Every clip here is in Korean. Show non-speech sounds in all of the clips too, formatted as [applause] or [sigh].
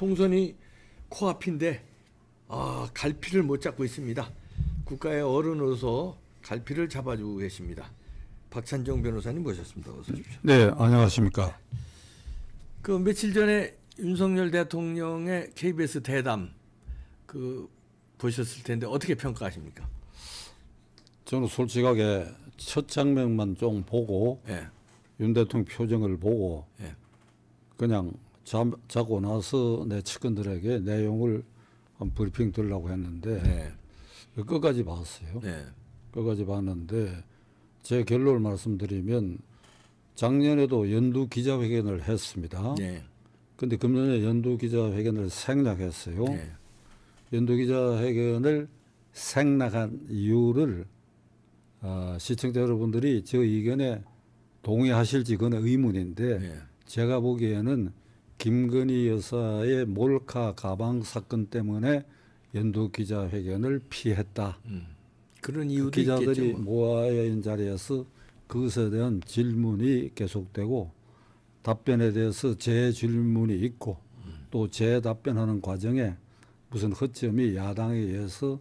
총선이 코앞인데 아, 갈피를 못 잡고 있습니다. 국가의 어른으로서 갈피를 잡아주고 계십니다. 박찬정 변호사님 모셨습니다. 어서 오십시오. 네, 안녕하십니까. 그 며칠 전에 윤석열 대통령의 KBS 대담 그 보셨을 텐데 어떻게 평가하십니까? 저는 솔직하게 첫 장면만 좀 보고 네. 윤 대통령 표정을 보고 네. 그냥 자, 자고 나서 내 측근들에게 내용을 한 브리핑 들려고 했는데 네. 끝까지 봤어요. 네. 끝까지 봤는데 제 결론을 말씀드리면 작년에도 연두 기자회견을 했습니다. 네. 근데 금년에 연두 기자회견을 생략했어요. 네. 연두 기자회견을 생략한 이유를 어, 시청자 여러분들이 저 의견에 동의하실지 그건 의문인데 네. 제가 보기에는 김건희 여사의 몰카 가방 사건 때문에 연두 기자회견을 피했다. 음. 그런 그 이유도 기자들이 있겠죠. 뭐. 모아인 자리에서 그것에 대한 질문이 계속되고 답변에 대해서 재질문이 있고 음. 또 재답변하는 과정에 무슨 허점이 야당에 의해서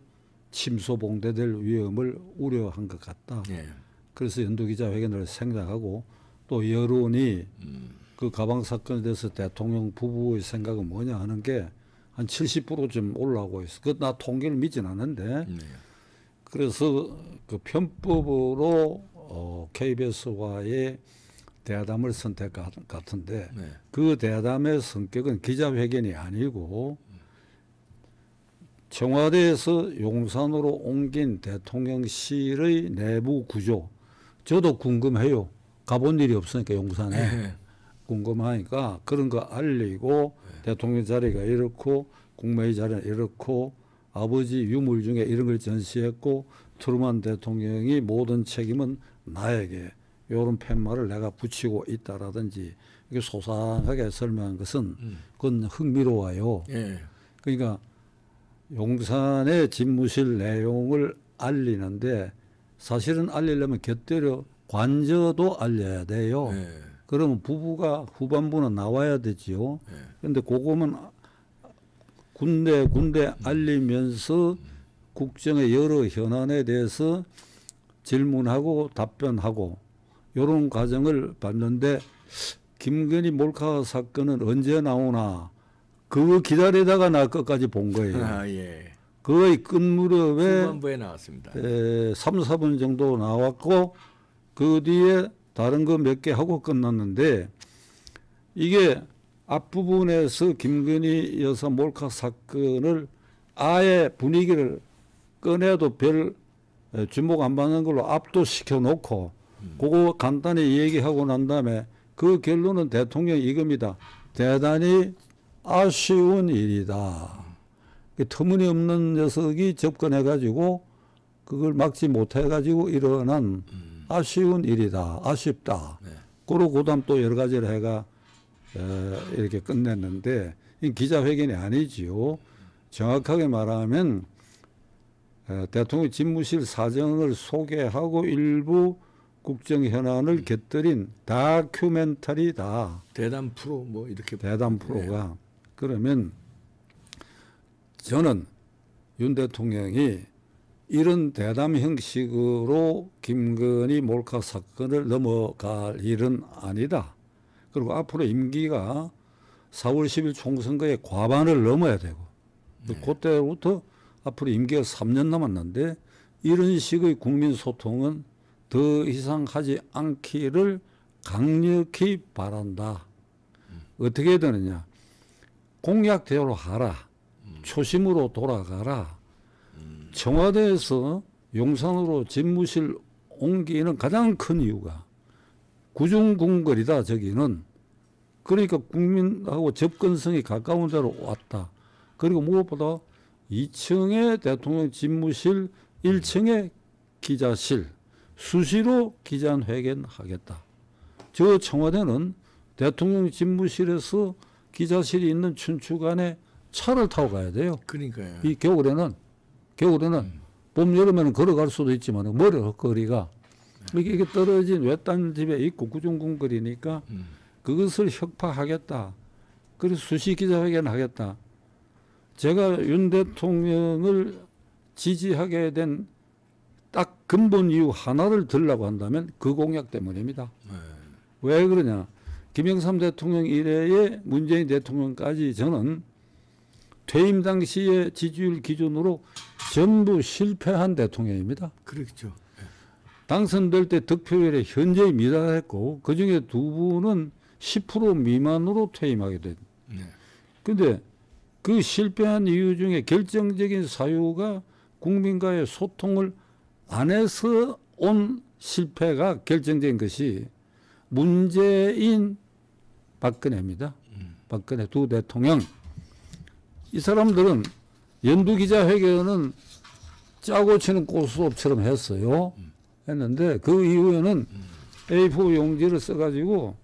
침소봉대될 위험을 우려한 것 같다. 예. 그래서 연두 기자회견을 생략하고 또 여론이 음. 그 가방 사건에 대해서 대통령 부부의 생각은 뭐냐 하는 게 한 70%쯤 올라오고 있어. 그 나 통계를 믿진 않는데. 네. 그래서 그 편법으로 어, KBS와의 대담을 선택한 같은데 네. 그 대담의 성격은 기자회견이 아니고 청와대에서 용산으로 옮긴 대통령실의 내부 구조 저도 궁금해요. 가본 일이 없으니까 용산에. 네. 궁금하니까 그런 거 알리고 네. 대통령 자리가 이렇고 국무회의 자리가 이렇고 아버지 유물 중에 이런 걸 전시했고 트루만 대통령이 모든 책임은 나에게 이런 팻말을 내가 붙이고 있다라든지 이게 소상하게 설명한 것은 음. 그건 흥미로워요. 네. 그러니까 용산의 집무실 내용을 알리는데 사실은 알리려면 곁들여 관저도 알려야 돼요. 네. 그러면 부부가 후반부는 나와야 되지요. 그런데 네. 그거만 군대 군대 음. 알리면서 음. 국정의 여러 현안에 대해서 질문하고 답변하고 이런 과정을 봤는데 김건희 몰카 사건은 언제 나오나 그거 기다리다가 날 것까지 본 거예요. 아, 예. 거의 끝 무렵에 후반부에 나왔습니다. 에, 3, 4분 정도 나왔고 그 뒤에 다른 거 몇 개 하고 끝났는데 이게 앞부분에서 김건희 여사 몰카 사건을 아예 분위기를 꺼내도 별 어, 주목 안 받는 걸로 압도시켜 놓고 음. 그거 간단히 얘기하고 난 다음에 그 결론은 대통령 이겁니다. 대단히 아쉬운 일이다. 터무니없는 녀석이 접근해가지고 그걸 막지 못해가지고 일어난 음. 아쉬운 일이다. 아쉽다. 네. 그러고 그다음 또 여러 가지를 해가 어, 이렇게 끝냈는데 이 기자회견이 아니지요. 정확하게 말하면 어, 대통령 집무실 사정을 소개하고 일부 국정 현안을 음. 곁들인 다큐멘터리다. 대담 프로 뭐 이렇게 대담 네. 프로가 네. 그러면 저는 윤 대통령이 이런 대담 형식으로 김건희 몰카 사건을 넘어갈 일은 아니다. 그리고 앞으로 임기가 4월 10일 총선거의 과반을 넘어야 되고 네. 그때부터 앞으로 임기가 3년 남았는데 이런 식의 국민 소통은 더 이상 하지 않기를 강력히 바란다. 음. 어떻게 되느냐. 공약대로 하라. 음. 초심으로 돌아가라. 청와대에서 용산으로 집무실 옮기는 가장 큰 이유가 구중궁궐이다 저기는 그러니까 국민하고 접근성이 가까운 데로 왔다. 그리고 무엇보다 2층에 대통령 집무실, 1층에 기자실, 수시로 기자회견 하겠다. 저 청와대는 대통령 집무실에서 기자실이 있는 춘추관에 차를 타고 가야 돼요. 그러니까요. 이 겨울에는 겨울에는 봄, 여름에는 걸어갈 수도 있지만 머리 거리가 이게, 이게 떨어진 외딴 집에 있고 구중궁거리니까 음. 그것을 혁파하겠다. 그리고 수시 기자회견 하겠다. 제가 윤 대통령을 지지하게 된 딱 근본 이유 하나를 들라고 한다면 그 공약 때문입니다. 네. 왜 그러냐. 김영삼 대통령 이래에 문재인 대통령까지 저는 퇴임 당시의 지지율 기준으로 전부 실패한 대통령입니다. 그렇죠. 예. 당선될 때 득표율에 현저 미달했고 그중에 두 분은 10% 미만으로 퇴임하게 된. 그런데 네. 그 실패한 이유 중에 결정적인 사유가 국민과의 소통을 안 해서 온 실패가 결정적 것이 문재인 박근혜입니다. 음. 박근혜 두 대통령. 이 사람들은 연두 기자 회견은 짜고 치는 고수업처럼 했어요. 했는데 그 이후에는 A4 용지를 써가지고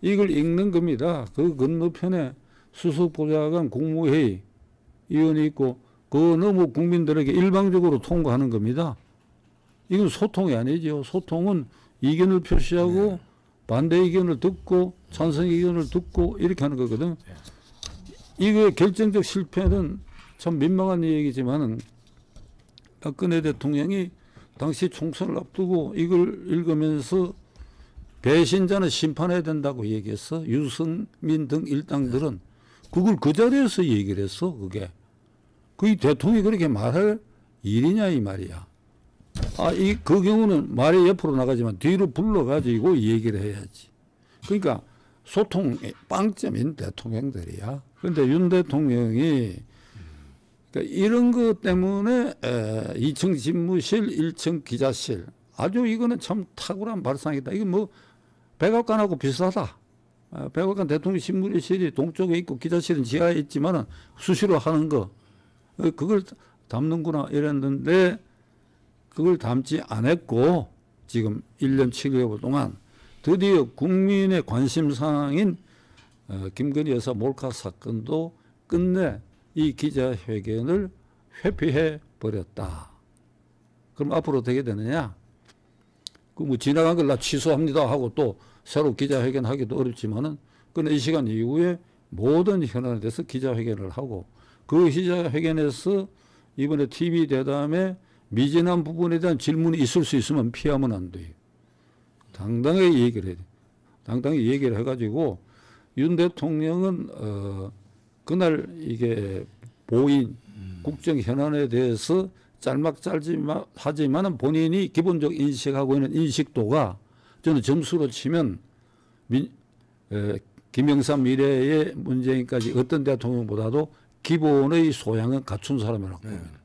이걸 읽는 겁니다. 그 건너편에 수석보좌관 국무회의 위원이 있고 그 너무 국민들에게 일방적으로 통과하는 겁니다. 이건 소통이 아니죠. 소통은 이견을 표시하고 네. 반대 의견을 듣고 찬성 의견을 듣고 이렇게 하는 거거든. 네. 이거 결정적 실패는 참 민망한 얘기지만은 박근혜 대통령이 당시 총선을 앞두고 이걸 읽으면서 배신자는 심판해야 된다고 얘기했어. 유승민 등 일당들은 그걸 그 자리에서 얘기를 했어. 그게. 그게 대통령이 그렇게 말할 일이냐 이 말이야. 아, 이 그 경우는 말이 옆으로 나가지만 뒤로 불러가지고 얘기를 해야지. 그러니까 소통의 빵점인 대통령들이야. 그런데 윤 대통령이 그러니까 이런 것 때문에 에, 2층 집무실, 1층 기자실 아주 이거는 참 탁월한 발상이다. 이거 뭐 백악관하고 비슷하다. 어, 백악관 대통령 신무실이 동쪽에 있고 기자실은 지하에 있지만 수시로 하는 거 어, 그걸 담는구나 이랬는데 그걸 담지 않았고 지금 1년 7개월 동안 드디어 국민의 관심사항인 어, 김건희 여사 몰카 사건도 끝내 이 기자회견을 회피해 버렸다. 그럼 앞으로 어떻게 되느냐? 그뭐 지나간 걸 나 취소합니다 하고 또 새로 기자회견 하기도 어렵지만은 그는 이 시간 이후에 모든 현안에 대해서 기자회견을 하고 그 기자회견에서 이번에 TV 대담에 미진한 부분에 대한 질문이 있을 수 있으면 피하면 안 돼. 당당하게 얘기를 해야 돼. 당당히 얘기를 해가지고 윤 대통령은 어, 그날 이게 보인 국정 현안에 대해서 짤막짤지만 하지만은 본인이 기본적 인식하고 있는 인식도가 저는 점수로 치면 민, 에, 김영삼 미래의 문재인까지 어떤 대통령보다도 기본의 소양은 갖춘 사람이라고 네. 봅니다. 네.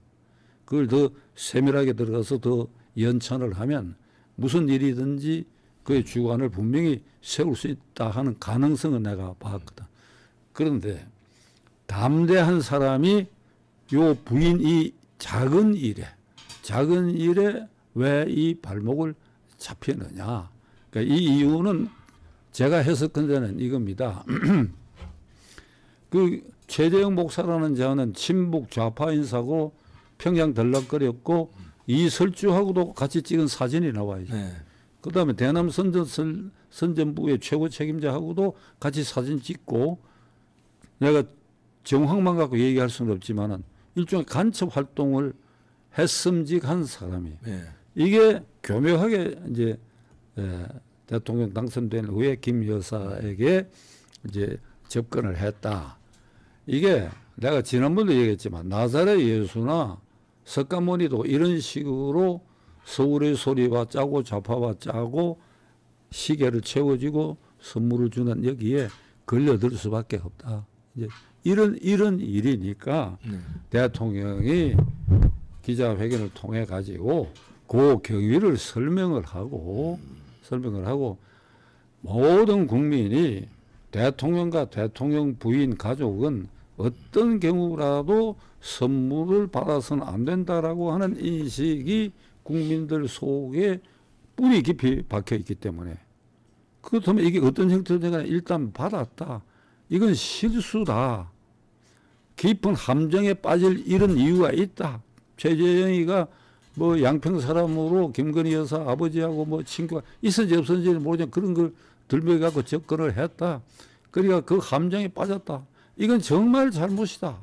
그걸 더 세밀하게 들어가서 더 연찬을 하면 무슨 일이든지 그의 주관을 분명히 세울 수 있다 하는 가능성은 내가 음. 봤거든. 그런데 담대한 사람이 요 부인 이 작은 일에 작은 일에 왜 이 발목을 잡히느냐. 그러니까 이 이유는 제가 해석한데는 이겁니다. [clears throat] 그 최재형 목사라는 자는 친북 좌파 인사고 평양 덜락거렸고 이 설주하고도 같이 찍은 사진이 나와야죠. 네. 그다음에 대남 선전 선전부의 최고 책임자하고도 같이 사진 찍고 내가 정황만 갖고 얘기할 수는 없지만은 일종의 간첩 활동을 했음직한 사람이 네. 이게 교묘하게 이제 에, 대통령 당선된 후에 김 여사에게 이제 접근을 했다. 이게 내가 지난번도 얘기했지만 나사렛 예수나 석가모니도 이런 식으로 서울의 소리와 짜고 좌파와 짜고 시계를 채워주고 선물을 주는 여기에 걸려들 수밖에 없다. 이제 이런 이런 일이니까 네. 대통령이 기자회견을 통해 가지고 그 경위를 설명을 하고 음. 설명을 하고 모든 국민이 대통령과 대통령 부인 가족은 어떤 경우라도 선물을 받아서는 안 된다라고 하는 인식이 국민들 속에 뿌리 깊이 박혀 있기 때문에 그렇다면 이게 어떤 형태든 일단 받았다. 이건 실수다. 깊은 함정에 빠질 이런 이유가 있다. 최재영이가 뭐 양평 사람으로 김건희 여사 아버지하고 뭐 친구가 있었지 없었는지 모르지만 그런 걸 들며 갖고 접근을 했다. 그러니까 그 함정에 빠졌다. 이건 정말 잘못이다.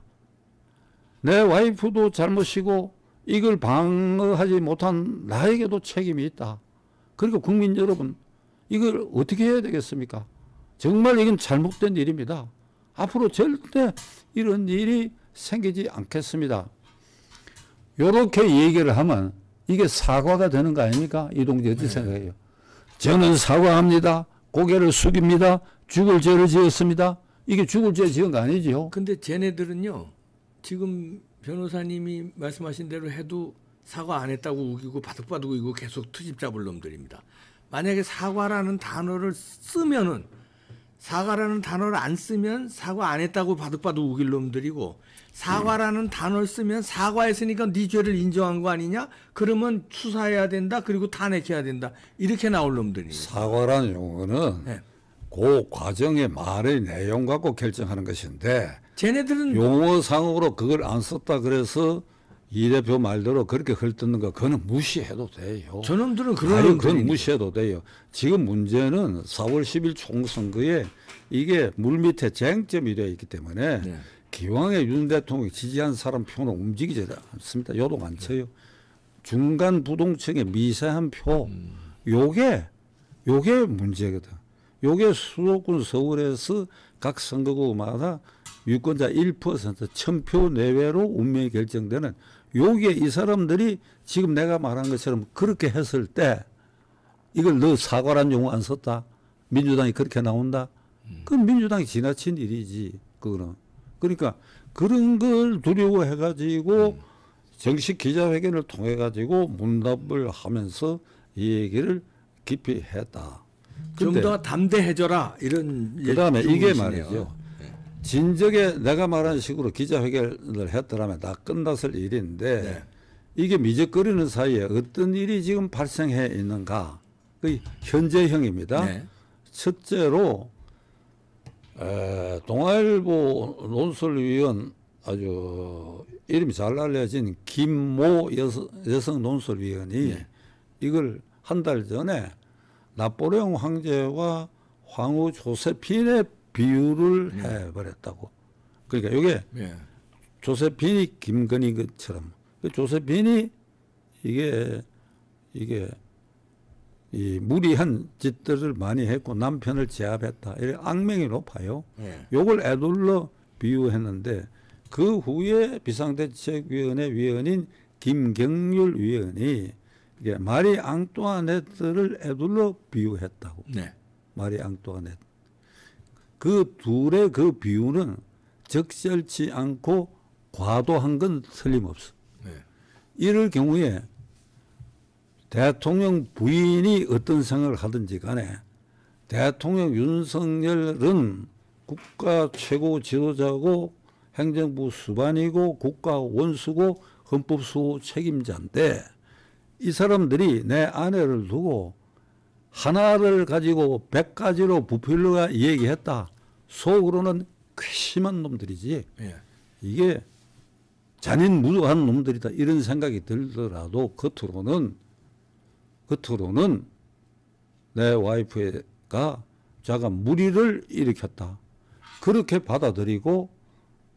내 와이프도 잘못이고 이걸 방어하지 못한 나에게도 책임이 있다. 그리고 국민 여러분 이걸 어떻게 해야 되겠습니까? 정말 이건 잘못된 일입니다. 앞으로 절대 이런 일이 생기지 않겠습니다. 이렇게 얘기를 하면 이게 사과가 되는 거 아닙니까? 이동재 어떻게 네. 생각해요? 저는 사과합니다. 고개를 숙입니다. 죽을 죄를 지었습니다. 이게 죽을 죄 지은 거 아니지요? 근데 쟤네들은요. 지금 변호사님이 말씀하신 대로 해도 사과 안 했다고 우기고 바둑바둑 이고 계속 투집 잡을 놈들입니다. 만약에 사과라는 단어를 쓰면은 사과라는 단어를 안 쓰면 사과 안 했다고 바둑바둑 우길 놈들이고 사과라는 단어를 쓰면 사과했으니까 네 죄를 인정한 거 아니냐? 그러면 수사해야 된다. 그리고 탄핵해야 된다. 이렇게 나올 놈들이. 사과라는 용어는 네. 그 과정의 말의 내용 갖고 결정하는 것인데 쟤네들은 용어상으로 그걸 안 썼다 그래서 이 대표 말대로 그렇게 흘뜯는 거 그거는 무시해도 돼요. 저놈들은 그런 아니 그건 무시해도 돼요. 지금 문제는 4월 10일 총선거에 이게 물밑에 쟁점이 되어 있기 때문에 네. 기왕에 윤 대통령 지지한 사람 표는 움직이지 않습니다. 요동 안 네. 쳐요. 중간 부동층의 미세한 표 음. 요게 요게 문제거든. 요게 수도권 서울에서 각 선거구마다 유권자 1% 1000표 내외로 운명이 결정되는 여기에 이 사람들이 지금 내가 말한 것처럼 그렇게 했을 때 이걸 너 사과란 용어 안 썼다. 민주당이 그렇게 나온다. 그건 민주당이 지나친 일이지. 그거는. 그러니까 그런 걸 두려워해 가지고 정식 기자회견을 통해 가지고 문답을 하면서 이 얘기를 깊이 했다. 좀 더 담대해져라 이런 그다음에 이게 말이죠. 진적에 내가 말하는 식으로 기자회견을 했더라면 다 끝났을 일인데 네. 이게 미적거리는 사이에 어떤 일이 지금 발생해 있는가 그 현재형입니다. 네. 첫째로 에, 동아일보 논설위원 아주 이름이 잘 알려진 김모 여성, 여성 논설위원이 네. 이걸 한 달 전에 나폴레옹 황제와 황후 조세핀의 비유를 음. 해버렸다고. 그러니까 이게 예. 조세빈이 김건희 것처럼 그 조세빈이 이게 이게 이 무리한 짓들을 많이 했고 남편을 제압했다. 이런 악명이 높아요. 예. 요걸 애둘러 비유했는데 그 후에 비상대책위원회 위원인 김경률 위원이 이게 마리 앙뚜아네트를 애둘러 비유했다고. 네. 마리 앙뚜아네트. 그 둘의 그 비유는 적절치 않고 과도한 건 틀림없어. 네. 이럴 경우에 대통령 부인이 어떤 생각을 하든지 간에 대통령 윤석열은 국가 최고 지도자고 행정부 수반이고 국가 원수고 헌법수호 책임자인데 이 사람들이 내 아내를 두고 하나를 가지고 백가지로 부풀려 얘기했다. 속으로는 괘씸한 놈들이지 예. 이게 잔인 무도한 놈들이다 이런 생각이 들더라도 겉으로는 겉으로는 내 와이프가 자가 무리를 일으켰다 그렇게 받아들이고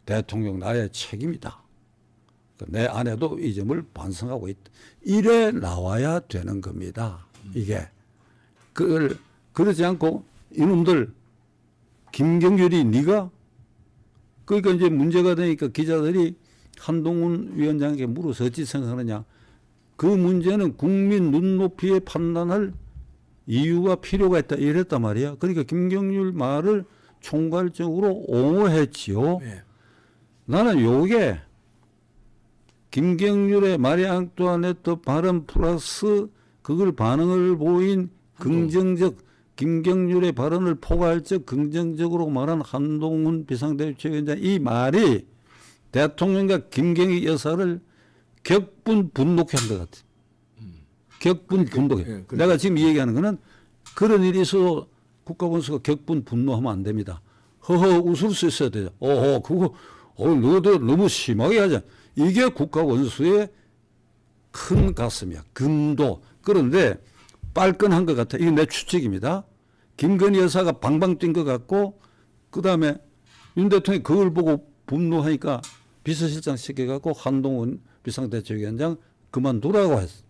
대통령 나의 책임이다 그러니까 내 아내도 이 점을 반성하고 있다 이래 나와야 되는 겁니다 이게 그걸 그러지 않고 이놈들 김경률이 네가 그러니까 이제 문제가 되니까 기자들이 한동훈 위원장에게 물어서 어찌 생각하느냐. 그 문제는 국민 눈높이에 판단할 이유가 필요가 있다 이랬단 말이야. 그러니까 김경률 말을 총괄적으로 옹호했지요. 네. 나는 요게 김경률의 마리 앙뚜아네트 발언 플러스 그걸 반응을 보인 긍정적 김경률의 발언을 포괄적 긍정적으로 말한 한동훈 비상대책위원장 이 말이 대통령과 김경희 여사를 격분 분노케 한 것 같아. 격분 그러니까, 분노해. 예, 그러니 내가 지금 이 얘기하는 거는 그런 일이 있어도 국가본수가 격분 분노하면 안 됩니다. 허허 웃을 수 있어야 돼요. 어허 그거 어 너도 너무 심하게 하자. 이게 국가원수의 큰 가슴이야. 금도. 그런데 빨끈한 것 같아. 이게 내 추측입니다. 김건희 여사가 방방 뛴 것 같고 그 다음에 윤 대통령이 그걸 보고 분노하니까 비서실장 시켜갖고 한동훈 비상대책위원장 그만두라고 했어.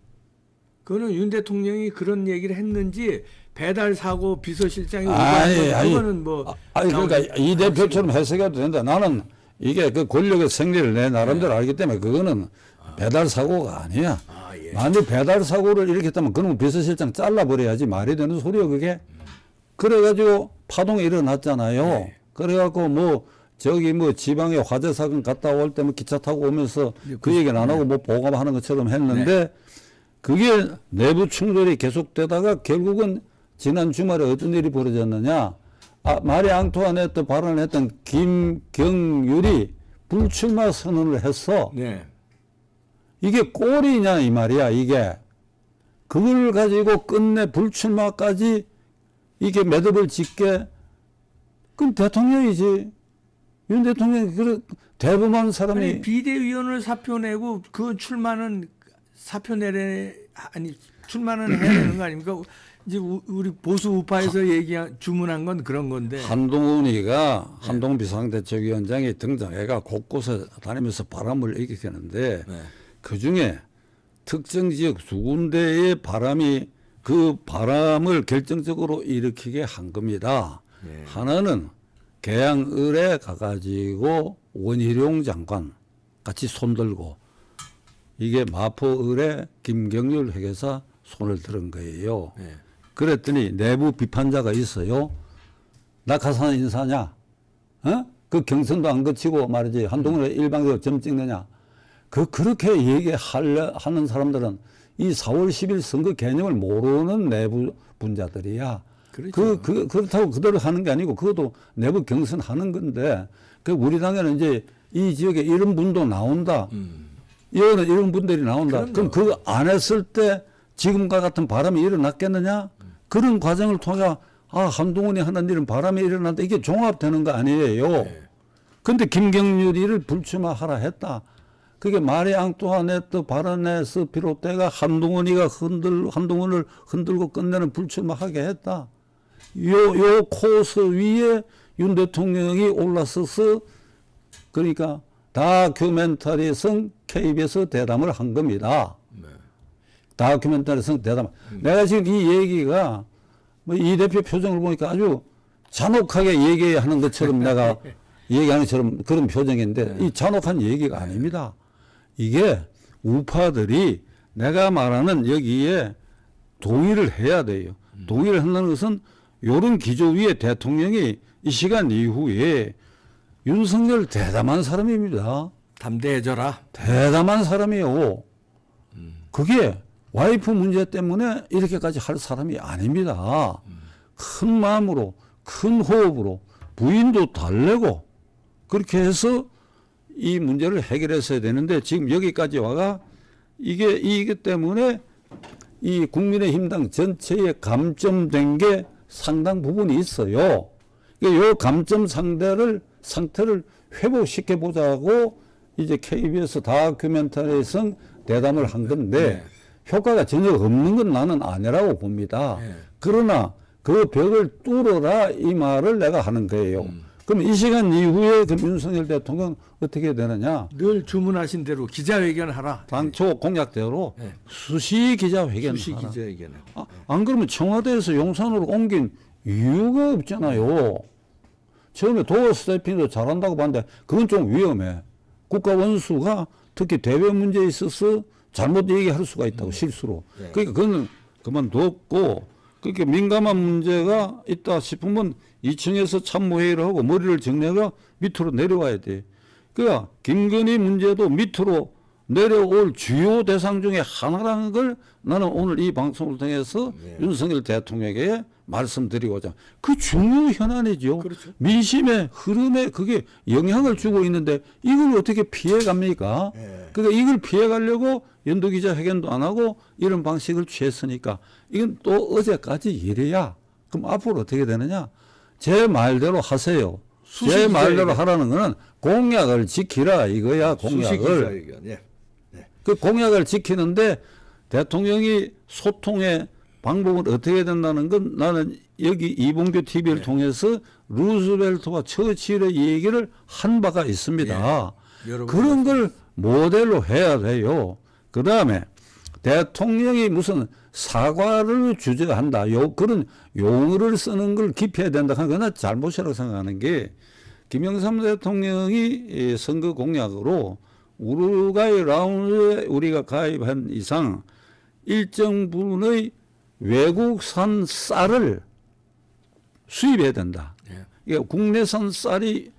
그거는 윤 대통령이 그런 얘기를 했는지 배달 사고 비서실장이 아니, 아니, 그거는 뭐 아, 아니 그러니까 이 대표처럼 해석해도 된다. 나는 이게 그 권력의 생리를 내 나름대로 네. 알기 때문에 그거는 아. 배달 사고가 아니야. 아. 만일 예. 아, 배달 사고를 이렇게 했다면 그러면 비서실장 잘라버려야지 말이 되는 소리요 그게. 그래가지고 파동이 일어났잖아요. 예. 그래갖고 뭐 저기 뭐 지방에 화재 사건 갔다 올 때 뭐 기차 타고 오면서 네, 그 얘기는 안 하고 뭐보감하는 것처럼 했는데 네. 그게 내부 충돌이 계속되다가 결국은 지난 주말에 어떤 일이 벌어졌느냐. 아, 마리 앙투아네트 발언을 했던 김경률이 불출마 선언을 했어. 이게 꼴이냐 이 말이야 이게 그걸 가지고 끝내 불출마까지 이게 매듭을 짓게 그럼 대통령이지 윤 대통령이 그 대범한 사람이 아니, 비대위원을 사표 내고 그 출마는 사표 내래 아니 출마는 해야 되는 거 아닙니까? 이제 우리 보수 우파에서 한, 얘기한 주문한 건 그런 건데 한동훈이가 예. 한동 비상대책위원장이 등장해가 곳곳에 다니면서 바람을 일으켰는데 네. 그중에 특정 지역 두 군데의 바람이 그 바람을 결정적으로 일으키게 한 겁니다. 예. 하나는 개양을에 가가지고 원희룡 장관 같이 손들고 이게 마포을에 김경률 회계사 손을 들은 거예요. 예. 그랬더니 내부 비판자가 있어요. 낙하산 인사냐? 어? 그 경선도 안 거치고 말이지 한동훈을 일방적으로 점 찍느냐? 그, 그렇게 얘기하는 려하 사람들은 이 4월 10일 선거 개념을 모르는 내부 분자들이야. 그렇죠. 그, 그, 그렇다고 그대로 하는 게 아니고 그것도 내부 경선 하는 건데 그 우리 당에는 이제 이 지역에 이런 분도 나온다. 음. 이거는 이런 분들이 나온다. 그럼요. 그럼 그거 안 했을 때 지금과 같은 바람이 일어났겠느냐? 음. 그런 과정을 통해 아, 한동훈이 하는 일은 바람이 일어난다. 이게 종합되는 거 아니에요. 네. 근데 김경률이를 불출마하라 했다. 그게 말이 앙뚜아네트 바르네스 비롯돼가 한동훈이가 흔들 한동훈을 흔들고 끝내는 불출마하게 했다. 요 요 코스 위에 윤 대통령이 올라서서 그러니까 다큐멘터리성 KBS 대담을 한 겁니다. 네. 다큐멘터리성 대담. 음. 내가 지금 이 얘기가 뭐 이 대표 표정을 보니까 아주 잔혹하게 얘기하는 것처럼 내가 [laughs] 얘기하는 것처럼 그런 표정인데 네. 이 잔혹한 얘기가 네. 아닙니다. 이게 우파들이 내가 말하는 여기에 동의를 해야 돼요. 동의를 한다는 것은 요런 기조 위에 대통령이 이 시간 이후에 윤석열 대담한 사람입니다. 담대해져라. 대담한 사람이요 음. 그게 와이프 문제 때문에 이렇게까지 할 사람이 아닙니다. 큰 마음으로, 큰 호흡으로 부인도 달래고 그렇게 해서 이 문제를 해결했어야 되는데 지금 여기까지 와가 이게 이기 때문에 이 국민의힘당 전체에 감점된 게 상당 부분이 있어요. 이 감점 상대를 상태를 회복시켜 보자고 이제 KBS 다큐멘터리성 대담을 한 건데 네. 효과가 전혀 없는 건 나는 아니라고 봅니다. 네. 그러나 그 벽을 뚫어라 이 말을 내가 하는 거예요. 음. 그럼 이 시간 이후에 그럼 윤석열 대통령 어떻게 되느냐? 늘 주문하신 대로 기자회견하라. 당초 공약대로 네. 수시 기자회견. 수시 기자회견. 아, 안 그러면 청와대에서 용산으로 옮긴 이유가 없잖아요. 처음에 도어 스태핑도 잘한다고 봤는데 그건 좀 위험해. 국가 원수가 특히 대외 문제에 있어서 잘못 얘기할 수가 있다고 네. 실수로. 네. 그러니까 그건 그만뒀고 그렇게 그러니까 민감한 문제가 있다 싶으면 2층에서 참모회의를 하고 머리를 정리하고 밑으로 내려와야 돼. 그러니까 김건희 문제도 밑으로 내려올 주요 대상 중에 하나라는 걸 나는 오늘 이 방송을 통해서 네. 윤석열 대통령에게 말씀드리고자 그 중요 현안이죠. 그렇죠. 민심의 흐름에 그게 영향을 주고 있는데 이걸 어떻게 피해갑니까? 예. 그러니까 이걸 피해가려고 연두 기자 회견도 안 하고 이런 방식을 취했으니까 이건 또 어제까지 이야 그럼 앞으로 어떻게 되느냐? 제 말대로 하세요. 제 말대로 얘기 하라는 거는 공약을 지키라 이거야 음, 공약을. 예. 예. 그 공약을 지키는데 대통령이 소통에 방법을 어떻게 해야 된다는 건 나는 여기 이봉규 TV를 예. 네. 통해서 루스벨트와 처칠의 얘기를 한 바가 있습니다. 예. 그런 걸 모델로 해야 돼요. 그 다음에 대통령이 무슨 사과를 주저한다. 요, 그런 용어를 쓰는 걸 기피해야 된다. 그건 잘못이라고 생각하는 게 김영삼 대통령이 선거 공약으로 우루과이 라운드에 우리가 가입한 이상 일정 부분의 외국산 쌀을 수입해야 된다. 예. 이게 국내산 쌀이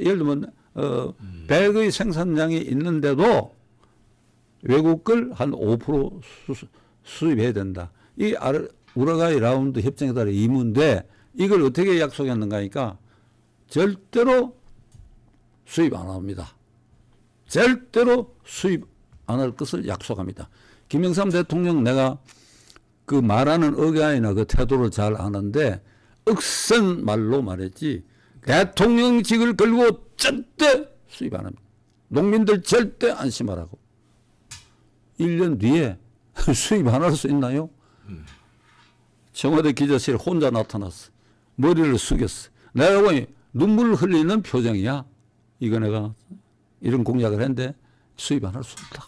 예를 들면 어, 음. 100의 생산량이 있는데도 외국 걸한5% 수입해야 된다. 이 우라가이 라운드 협정에 따라 이문데 이걸 어떻게 약속했는가 하니까 절대로 수입 안 합니다. 절대로 수입 안 할 것을 약속합니다. 김영삼 대통령 내가 그 말하는 억양이나 그 태도를 잘 아는데 억센 말로 말했지 대통령직을 걸고 절대 수입 안 합니다. 농민들 절대 안심하라고. 1년 뒤에 [laughs] 수입 안 할 수 있나요? 청와대 기자실 혼자 나타났어. 머리를 숙였어. 내가 보니 눈물 흘리는 표정이야. 이거 내가 이런 공약을 했는데 수입 안 할 수 없다.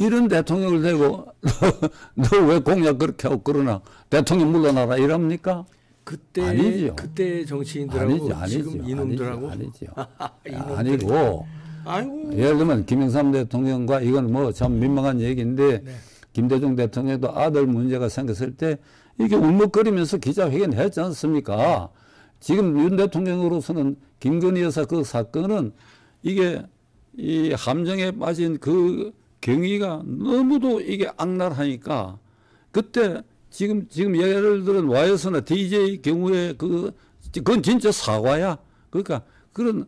이런 대통령을 대고 [laughs] 너 왜 공약 그렇게 하고 그러나 대통령 물러나라 이럽니까? 그때 아니죠. 그때 정치인들하고 아니죠, 아니죠, 지금 이놈들하고 아니죠. 아니죠. [laughs] 아니고 아이고. 예를 들면 김영삼 대통령과 이건 뭐 참 민망한 얘기인데 네. 김대중 대통령도 아들 문제가 생겼을 때 이게 울먹거리면서 기자회견 했지 않습니까? 지금 윤 대통령으로서는 김건희 여사 그 사건은 이게 이 함정에 빠진 그 경위가 너무도 이게 악랄하니까 그때 지금 지금 예를 들은 와이어스나 DJ 경우에 그 그건 진짜 사과야. 그러니까 그런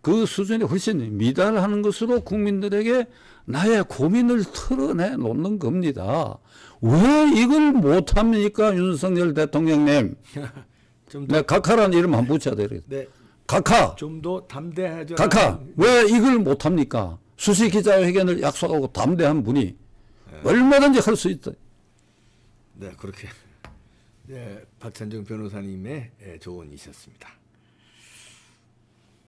그 수준이 훨씬 미달하는 것으로 국민들에게 나의 고민을 털어내 놓는 겁니다. 왜 이걸 못합니까, 윤석열 대통령님? [laughs] 좀더 네, 각하라는 이름 안 붙여야 되겠다. 네. 각하. 좀더 담대하죠. 각하. 왜 이걸 못합니까? 수시 기자회견을 약속하고 담대한 분이 네. 얼마든지 할 수 있다. 네, 그렇게. 네, 박찬정 변호사님의 예, 조언이셨습니다.